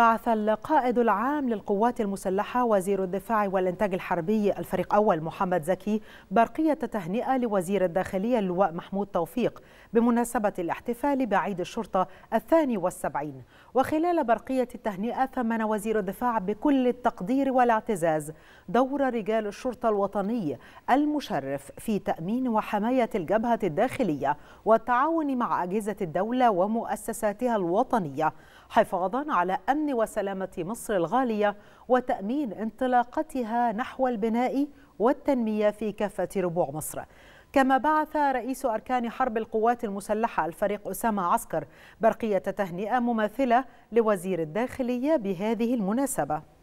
بعث القائد العام للقوات المسلحة وزير الدفاع والإنتاج الحربي الفريق أول محمد زكي برقية تهنئة لوزير الداخلية اللواء محمود توفيق بمناسبة الاحتفال بعيد الشرطة الثاني والسبعين وخلال برقية التهنئة ثمن وزير الدفاع بكل التقدير والاعتزاز دور رجال الشرطة الوطني المشرف في تأمين وحماية الجبهة الداخلية والتعاون مع أجهزة الدولة ومؤسساتها الوطنية حفاظا على أمن وسلامة مصر الغالية وتأمين انطلاقتها نحو البناء والتنمية في كافة ربوع مصر كما بعث رئيس أركان حرب القوات المسلحة الفريق أسامة عسكر برقية تهنئة مماثلة لوزير الداخلية بهذه المناسبة